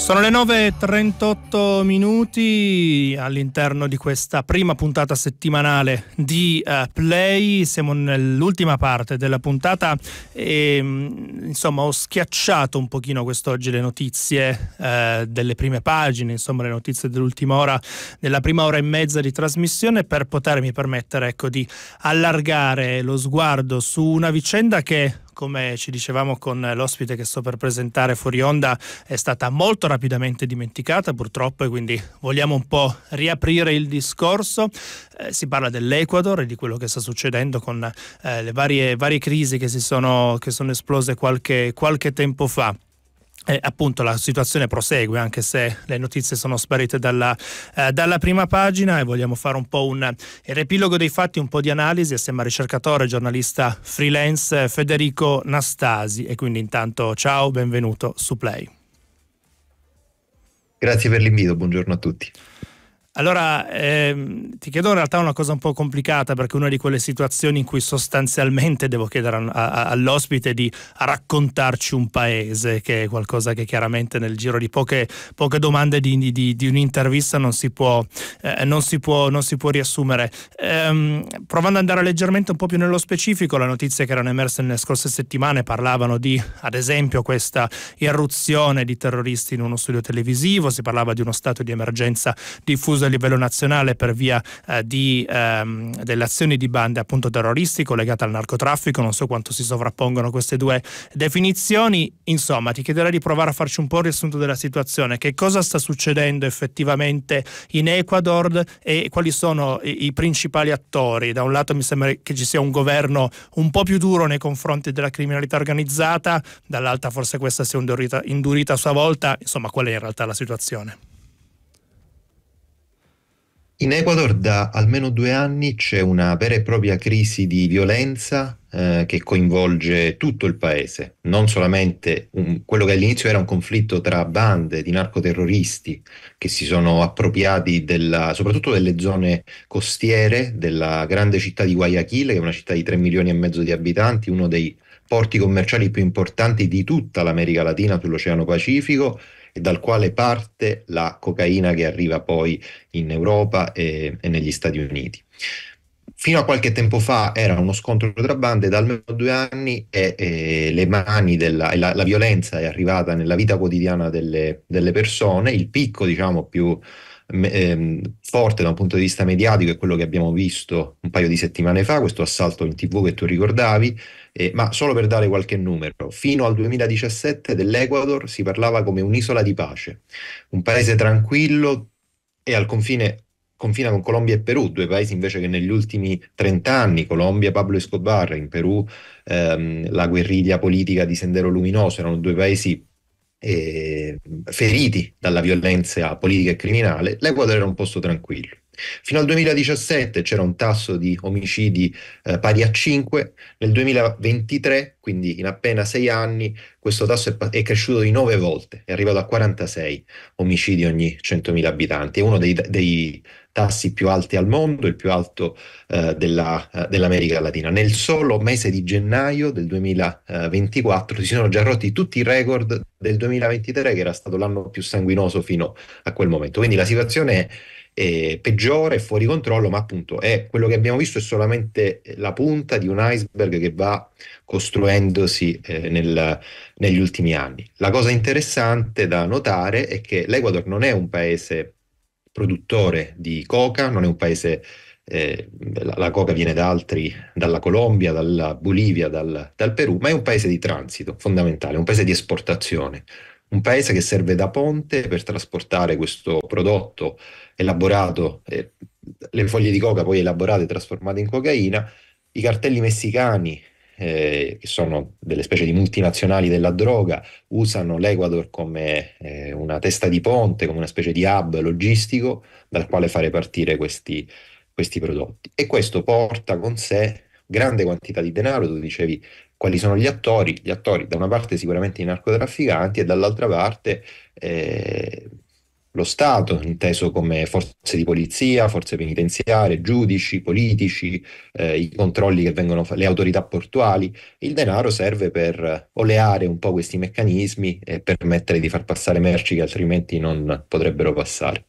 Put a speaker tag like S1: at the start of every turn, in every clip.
S1: Sono le 9.38 minuti all'interno di questa prima puntata settimanale di uh, Play, siamo nell'ultima parte della puntata e mm, insomma ho schiacciato un pochino quest'oggi le notizie uh, delle prime pagine, insomma le notizie dell'ultima ora, della prima ora e mezza di trasmissione per potermi permettere ecco, di allargare lo sguardo su una vicenda che come ci dicevamo con l'ospite che sto per presentare fuori onda, è stata molto rapidamente dimenticata purtroppo e quindi vogliamo un po' riaprire il discorso. Eh, si parla dell'Ecuador e di quello che sta succedendo con eh, le varie, varie, crisi che, sono, che sono esplose qualche, qualche tempo fa. Eh, appunto la situazione prosegue anche se le notizie sono sparite dalla, eh, dalla, prima pagina e vogliamo fare un po' un repilogo dei fatti, un po' di analisi assieme al ricercatore e giornalista freelance Federico Nastasi e quindi intanto ciao, benvenuto su Play.
S2: Grazie per l'invito, buongiorno a tutti.
S1: Allora, ehm, ti chiedo in realtà una cosa un po' complicata perché è una di quelle situazioni in cui sostanzialmente devo chiedere a, a, all'ospite di raccontarci un paese, che è qualcosa che chiaramente nel giro di poche, poche domande di, di, di, un'intervista non si può, eh, non si può, non si può riassumere. Ehm, provando ad andare leggermente un po' più nello specifico, le notizie che erano emerse nelle scorse settimane parlavano di, ad esempio, questa irruzione di terroristi in uno studio televisivo, si parlava di uno stato di emergenza diffuso diffuso a livello nazionale per via eh, di, ehm, delle azioni di bande appunto terroristi legate al narcotraffico, non so quanto si sovrappongono queste due definizioni. Insomma, ti chiederei di provare a farci un po' il riassunto della situazione, che cosa sta succedendo effettivamente in Ecuador e quali sono i, i principali attori. Da un lato mi sembra che ci sia un governo un po' più duro nei confronti della criminalità organizzata, dall'altra forse questa si è indurita, indurita a sua volta, insomma qual è in realtà la situazione?
S2: In Ecuador da almeno due anni c'è una vera e propria crisi di violenza eh, che coinvolge tutto il paese, non solamente un, quello che all'inizio era un conflitto tra bande di narcoterroristi che si sono appropriati della, soprattutto delle zone costiere della grande città di Guayaquil, che è una città di 3 milioni e mezzo di abitanti, uno dei porti commerciali più importanti di tutta l'America Latina sull'Oceano Pacifico e dal quale parte la cocaina che arriva poi in Europa e, e negli Stati Uniti fino a qualche tempo fa era uno scontro tra bande, da almeno due anni e, e della, la, la, violenza è arrivata nella vita quotidiana delle, delle persone, il picco diciamo, più ehm, forte da un punto di vista mediatico è quello che abbiamo visto un paio di settimane fa, questo assalto in tv che tu ricordavi, eh, ma solo per dare qualche numero, fino al 2017 dell'Ecuador si parlava come un'isola di pace, un paese tranquillo e al confine confina con Colombia e Perù, due paesi invece che negli ultimi 30 anni, Colombia, Pablo Escobar, in Perù ehm, la guerriglia politica di Sendero Luminoso, erano due paesi eh, feriti dalla violenza politica e criminale, l'Ecuador era un posto tranquillo. Fino al 2017 c'era un tasso di omicidi eh, pari a 5, nel 2023, quindi in appena 6 anni, questo tasso è, è, cresciuto di 9 volte, è arrivato a 46 omicidi ogni 100.000 abitanti, è uno dei, dei tassi più alti al mondo, il più alto eh, della, eh, dell'America Latina. Nel solo mese di gennaio del 2024 si sono già rotti tutti i record del 2023, che era stato l'anno più sanguinoso fino a quel momento. Quindi la situazione è eh, peggiore, fuori controllo, ma appunto è quello che abbiamo visto è solamente eh, la punta di un iceberg che va costruendosi eh, nel, negli ultimi anni. La cosa interessante da notare è che l'Ecuador non è un paese produttore di coca, non è un paese... Eh, la, la, coca viene da altri, dalla Colombia, dalla Bolivia, dal, dal Perù, ma è un paese di transito fondamentale, un paese di esportazione un paese che serve da ponte per trasportare questo prodotto elaborato, eh, le foglie di coca poi elaborate e trasformate in cocaina, i cartelli messicani, eh, che sono delle specie di multinazionali della droga, usano l'Ecuador come eh, una testa di ponte, come una specie di hub logistico dal quale fare partire questi, questi prodotti. E questo porta con sé grande quantità di denaro, tu dicevi quali sono gli attori, gli attori da una parte sicuramente i narcotrafficanti e dall'altra parte eh, lo Stato, inteso come forze di polizia, forze penitenziarie, giudici, politici, eh, i controlli che vengono fatti, le autorità portuali. Il denaro serve per oleare un po' questi meccanismi e permettere di far passare merci che altrimenti non potrebbero passare.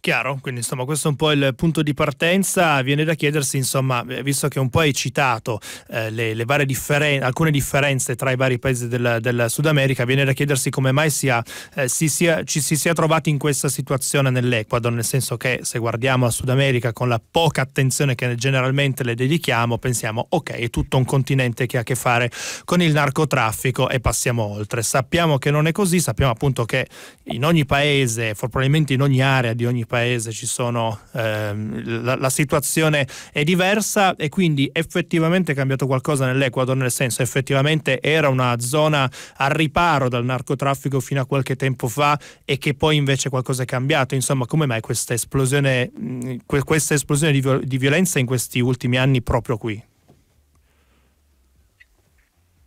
S1: Chiaro, quindi insomma questo è un po' il punto di partenza, viene da chiedersi insomma, eh, visto che un po' hai citato eh, le, le, varie differen- alcune differenze tra i vari paesi del, del, Sud America, viene da chiedersi come mai sia, eh, si sia, ci si sia trovati in questa situazione nell'Ecuador, nel senso che se guardiamo a Sud America con la poca attenzione che generalmente le dedichiamo, pensiamo ok, è tutto un continente che ha a che fare con il narcotraffico e passiamo oltre. Sappiamo che non è così, sappiamo appunto che in ogni paese, probabilmente in ogni area di ogni paese, paese ci sono, ehm, la, la, situazione è diversa e quindi effettivamente è cambiato qualcosa nell'Ecuador, nel senso effettivamente era una zona al riparo dal narcotraffico fino a qualche tempo fa e che poi invece qualcosa è cambiato. Insomma, come mai questa esplosione, mh, questa esplosione di, di violenza in questi ultimi anni proprio qui?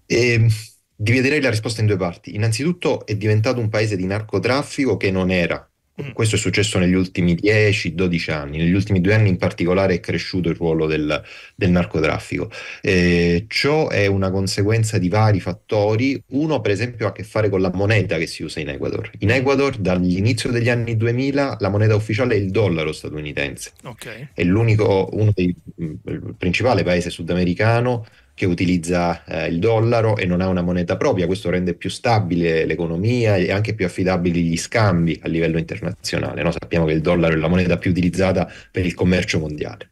S2: Eh, dividerei la risposta in due parti. Innanzitutto è diventato un paese di narcotraffico che non era Mm. Questo è successo negli ultimi 10-12 anni, negli ultimi due anni in particolare è cresciuto il ruolo del, del narcotraffico. Eh, ciò è una conseguenza di vari fattori, uno per esempio ha a che fare con la moneta che si usa in Ecuador. In Ecuador dall'inizio degli anni 2000 la moneta ufficiale è il dollaro statunitense, okay. è l'unico, uno dei, mm, il principale paese sudamericano che utilizza eh, il dollaro e non ha una moneta propria, questo rende più stabile l'economia e anche più affidabili gli scambi a livello internazionale. No? Sappiamo che il dollaro è la moneta più utilizzata per il commercio mondiale.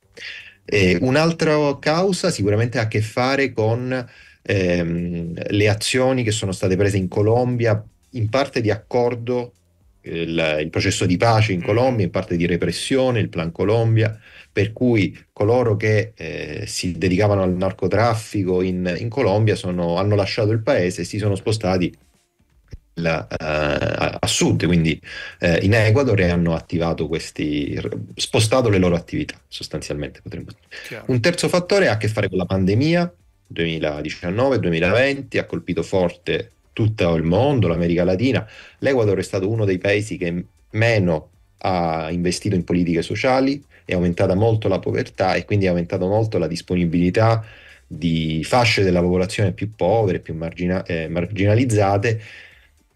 S2: Eh, un'altra causa sicuramente ha a che fare con ehm, le azioni che sono state prese in Colombia in parte di accordo il, il, processo di pace in mm. Colombia, in parte di repressione, il Plan Colombia, per cui coloro che eh, si dedicavano al narcotraffico in, in Colombia sono, hanno lasciato il paese e si sono spostati la, eh, uh, a sud, quindi uh, in Ecuador e hanno attivato questi, spostato le loro attività sostanzialmente. Potremmo. Chiaro. Un terzo fattore ha a che fare con la pandemia 2019-2020, ha colpito forte tutto il mondo, l'America Latina. L'Ecuador è stato uno dei paesi che meno ha investito in politiche sociali, è aumentata molto la povertà e quindi è aumentata molto la disponibilità di fasce della popolazione più povere, più margina- eh, marginalizzate,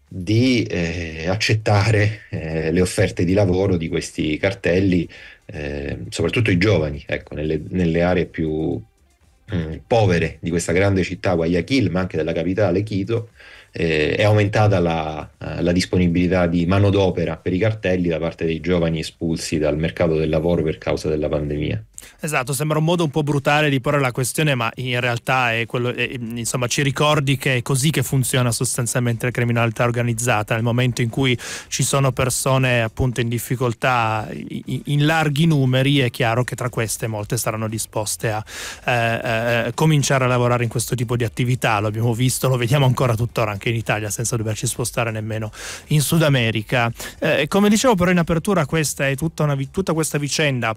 S2: di eh, accettare eh, le offerte di lavoro di questi cartelli, eh, soprattutto i giovani, ecco, nelle, nelle aree più mh, mm, povere di questa grande città, Guayaquil, ma anche della capitale Quito eh, è aumentata la, eh, la disponibilità di manodopera per i cartelli da parte dei giovani espulsi dal mercato del lavoro per causa della pandemia.
S1: Esatto, sembra un modo un po' brutale di porre la questione, ma in realtà è quello, è, insomma, ci ricordi che è così che funziona sostanzialmente la criminalità organizzata, nel momento in cui ci sono persone appunto in difficoltà in larghi numeri, è chiaro che tra queste molte saranno disposte a eh, eh, cominciare a lavorare in questo tipo di attività, lo abbiamo visto, lo vediamo ancora tuttora anche in Italia senza doverci spostare nemmeno in Sud America. Eh, come dicevo però in apertura questa è tutta, una, tutta questa vicenda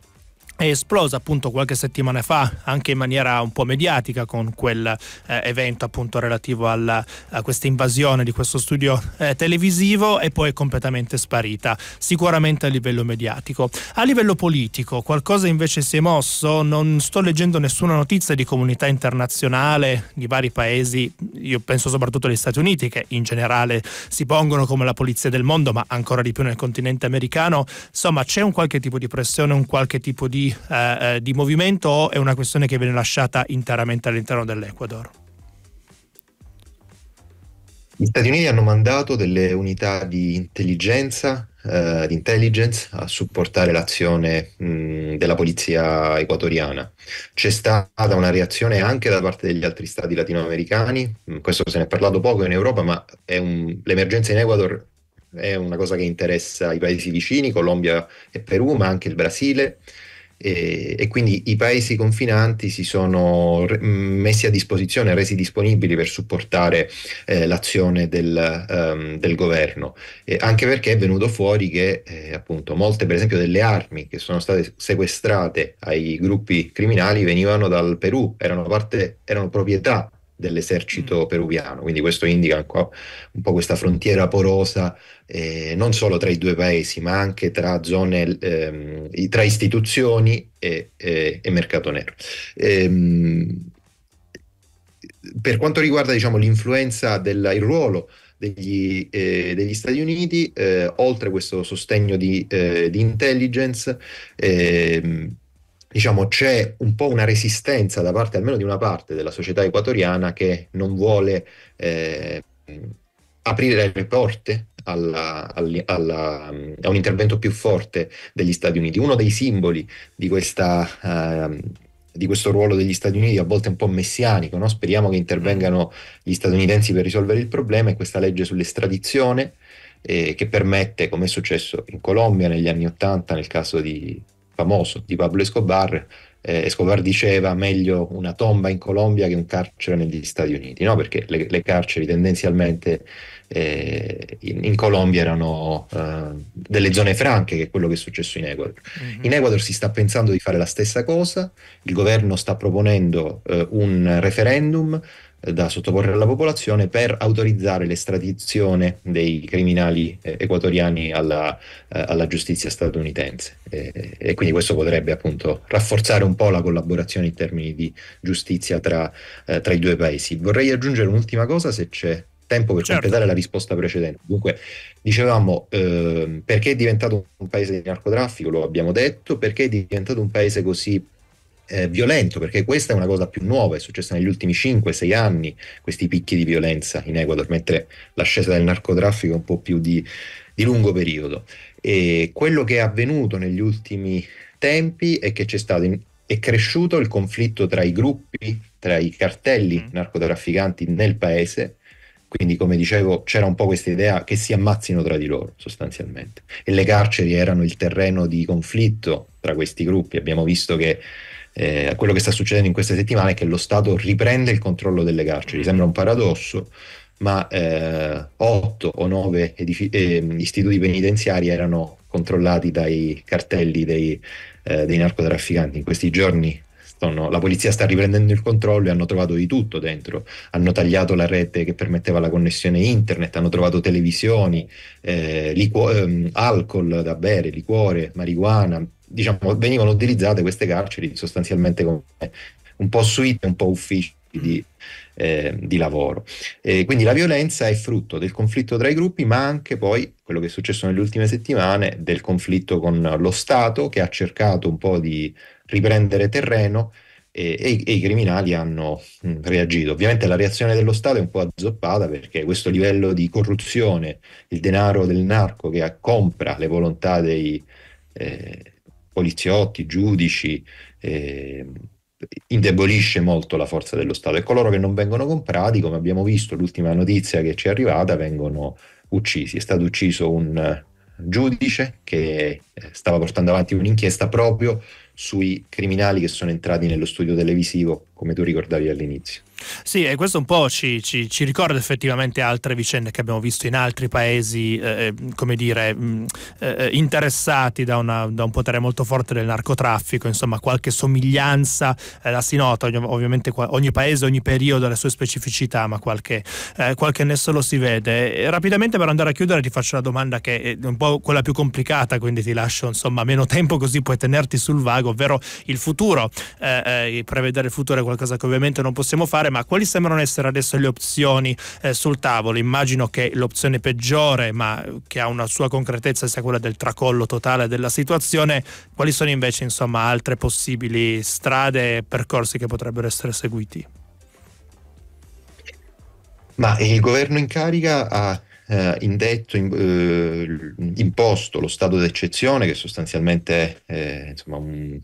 S1: è esplosa appunto qualche settimana fa anche in maniera un po' mediatica con quel eh, evento appunto relativo alla, a questa invasione di questo studio eh, televisivo e poi è completamente sparita sicuramente a livello mediatico a livello politico qualcosa invece si è mosso non sto leggendo nessuna notizia di comunità internazionale di vari paesi io penso soprattutto agli Stati Uniti che in generale si pongono come la polizia del mondo ma ancora di più nel continente americano insomma c'è un qualche tipo di pressione un qualche tipo di eh, eh, di movimento o è una questione che viene lasciata interamente all'interno dell'Ecuador?
S2: Gli Stati Uniti hanno mandato delle unità di intelligenza, eh, di intelligence, a supportare l'azione mh, della polizia equatoriana. C'è stata una reazione anche da parte degli altri stati latinoamericani, questo se ne è parlato poco in Europa, ma un, l'emergenza in Ecuador è una cosa che interessa i paesi vicini, Colombia e Perù, ma anche il Brasile. E, e, quindi i paesi confinanti si sono re- messi a disposizione, resi disponibili per supportare eh, l'azione del, um, del governo, eh, anche perché è venuto fuori che eh, appunto molte per esempio delle armi che sono state sequestrate ai gruppi criminali venivano dal Perù, erano, parte, erano proprietà dell'esercito mm. peruviano. Quindi questo indica un po' questa frontiera porosa eh, non solo tra i due paesi, ma anche tra zone, eh, tra istituzioni e, e, e mercato nero. Ehm, per quanto riguarda diciamo, l'influenza del ruolo degli, eh, degli, Stati Uniti, eh, oltre a questo sostegno di, eh, di intelligence, ehm, diciamo, c'è un po' una resistenza da parte almeno di una parte della società equatoriana che non vuole eh, aprire le porte alla, alla, mm, a un intervento più forte degli Stati Uniti. Uno dei simboli di questa... Uh, di questo ruolo degli Stati Uniti, a volte un po' messianico, no? speriamo che intervengano gli statunitensi per risolvere il problema, è questa legge sull'estradizione eh, che permette, come è successo in Colombia negli anni Ottanta, nel caso di famoso di Pablo Escobar, eh, Escobar diceva meglio una tomba in Colombia che un carcere negli Stati Uniti, no? perché le, le carceri tendenzialmente eh, in, in, Colombia erano eh, delle zone franche, che è quello che è successo in Ecuador. Mm-hmm. In Ecuador si sta pensando di fare la stessa cosa, il governo sta proponendo eh, un referendum eh, da sottoporre alla popolazione per autorizzare l'estradizione dei criminali eh, equatoriani alla, eh, alla giustizia statunitense. E, e, quindi questo potrebbe appunto rafforzare un po' la collaborazione in termini di giustizia tra, eh, tra i due paesi. Vorrei aggiungere un'ultima cosa se c'è tempo per certo. completare la risposta precedente. Dunque, dicevamo eh, perché è diventato un paese di narcotraffico, lo abbiamo detto, perché è diventato un paese così eh, violento, perché questa è una cosa più nuova, è successa negli ultimi 5-6 anni, questi picchi di violenza in Ecuador, mentre l'ascesa del narcotraffico è un po' più di, di lungo periodo. E quello che è avvenuto negli ultimi tempi è che c'è stato in, è cresciuto il conflitto tra i gruppi, tra i cartelli mm-hmm. narcotrafficanti nel paese, quindi, come dicevo, c'era un po' questa idea che si ammazzino tra di loro, sostanzialmente. E le carceri erano il terreno di conflitto tra questi gruppi. Abbiamo visto che eh, quello che sta succedendo in queste settimane è che lo Stato riprende il controllo delle carceri. Sembra un paradosso, ma eh, 8 o 9 edifi- eh, istituti penitenziari erano controllati dai cartelli dei, eh, dei narcotrafficanti. In questi giorni la polizia sta riprendendo il controllo e hanno trovato di tutto dentro. Hanno tagliato la rete che permetteva la connessione internet, hanno trovato televisioni, eh, liquo- ehm, alcol da bere, liquore, marijuana, diciamo, venivano utilizzate queste carceri sostanzialmente come un po' suite, un po' uffici mm. di, eh, di, lavoro. Eh, quindi la violenza è frutto del conflitto tra i gruppi, ma anche poi quello che è successo nelle ultime settimane del conflitto con lo Stato che ha cercato un po' di riprendere terreno e, e, e i criminali hanno mm, reagito. Ovviamente la reazione dello Stato è un po' azzoppata perché questo livello di corruzione, il denaro del narco che compra le volontà dei... Eh, poliziotti, giudici, eh, indebolisce molto la forza dello Stato e coloro che non vengono comprati, come abbiamo visto, l'ultima notizia che ci è arrivata, vengono uccisi. È stato ucciso un eh, giudice che eh, stava portando avanti un'inchiesta proprio sui criminali che sono entrati nello studio televisivo, come tu ricordavi all'inizio.
S1: Sì, e questo un po' ci, ci, ci ricorda effettivamente altre vicende che abbiamo visto in altri paesi, eh, eh come dire, mh, mm, eh, eh, interessati da, una, da, un potere molto forte del narcotraffico, insomma qualche somiglianza eh, la si nota, ovviamente ogni paese, ogni periodo ha le sue specificità, ma qualche, eh, qualche nesso lo si vede. E rapidamente per andare a chiudere ti faccio una domanda che è un po' quella più complicata, quindi ti lascio insomma meno tempo così puoi tenerti sul vago, ovvero il futuro, prevedere il futuro è qualcosa che ovviamente non possiamo fare, ma quali sembrano essere adesso le opzioni eh, sul tavolo? Immagino che l'opzione peggiore, ma che ha una sua concretezza, sia quella del tracollo totale della situazione. Quali sono invece insomma, altre possibili strade e percorsi che potrebbero essere seguiti?
S2: Ma il governo in carica ha eh, indetto, in, eh, imposto lo stato d'eccezione, che sostanzialmente è eh, insomma, un,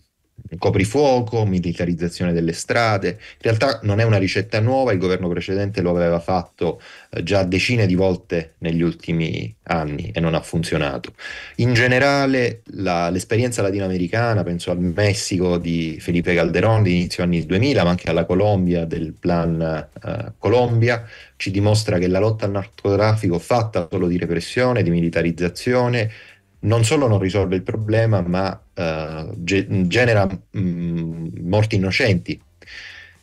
S2: coprifuoco, militarizzazione delle strade. In realtà non è una ricetta nuova, il governo precedente lo aveva fatto eh, già decine di volte negli ultimi anni e non ha funzionato. In generale la, l'esperienza latinoamericana, penso al Messico di Felipe Calderón di inizio anni 2000, ma anche alla Colombia del Plan uh, Colombia, ci dimostra che la lotta al narcotraffico fatta solo di repressione, di militarizzazione, non solo non risolve il problema, ma eh, ge- genera mh, mm, morti innocenti.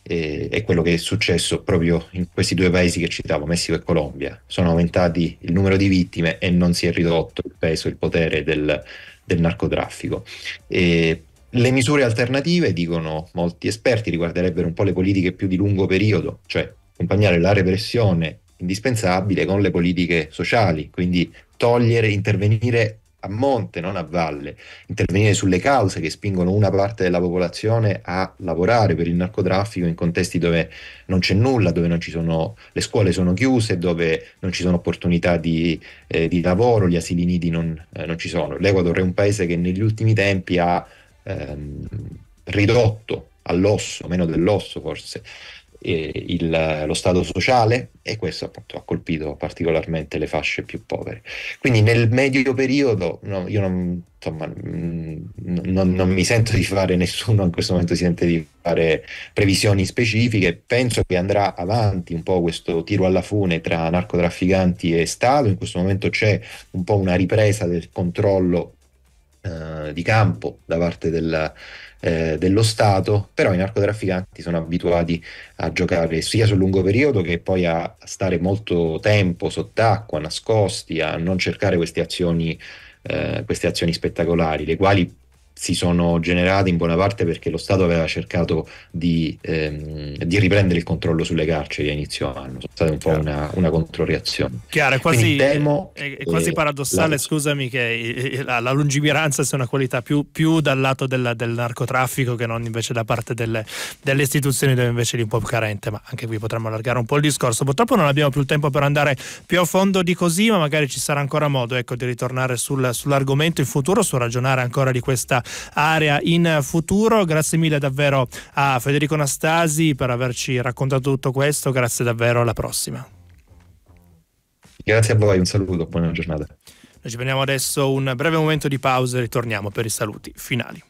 S2: E, è quello che è successo proprio in questi due paesi che citavo, Messico e Colombia. Sono aumentati il numero di vittime e non si è ridotto il peso, il potere del, del narcotraffico. E le misure alternative, dicono molti esperti, riguarderebbero un po' le politiche più di lungo periodo, cioè accompagnare la repressione indispensabile con le politiche sociali, quindi togliere, intervenire a monte, non a valle, intervenire sulle cause che spingono una parte della popolazione a lavorare per il narcotraffico in contesti dove non c'è nulla, dove non ci sono, le scuole sono chiuse, dove non ci sono opportunità di, eh, di lavoro, gli asili nidi non, eh, non ci sono. L'Equador è un paese che negli ultimi tempi ha ehm, ridotto all'osso, meno dell'osso forse, eh, il, lo stato sociale e questo appunto ha colpito particolarmente le fasce più povere. Quindi nel medio periodo no, io non, insomma, mm, non, non, mi sento di fare, nessuno in questo momento si sente di fare previsioni specifiche, penso che andrà avanti un po' questo tiro alla fune tra narcotrafficanti e Stato, in questo momento c'è un po' una ripresa del controllo di campo da parte del, eh, dello Stato, però i narcotrafficanti sono abituati a giocare sia sul lungo periodo che poi a stare molto tempo sott'acqua, nascosti, a non cercare queste azioni, eh, queste azioni spettacolari, le quali si sono generate in buona parte perché lo Stato aveva cercato di, ehm, di riprendere il controllo sulle carceri a inizio anno, sono state un po' una, una controreazione.
S1: Chiaro, è quasi, temo, è, è quasi eh, paradossale, la... scusami, che la, la, lungimiranza sia una qualità più, più dal lato della, del narcotraffico che non invece da parte delle, delle istituzioni dove invece lì un po' più carente, ma anche qui potremmo allargare un po' il discorso. Purtroppo non abbiamo più il tempo per andare più a fondo di così, ma magari ci sarà ancora modo ecco, di ritornare sul, sull'argomento in futuro, su ragionare ancora di questa area in futuro. Grazie mille davvero a Federico Anastasi per averci raccontato tutto questo. Grazie davvero, alla prossima.
S2: Grazie a voi, un saluto, buona giornata.
S1: Noi ci prendiamo adesso un breve momento di pausa e ritorniamo per i saluti finali.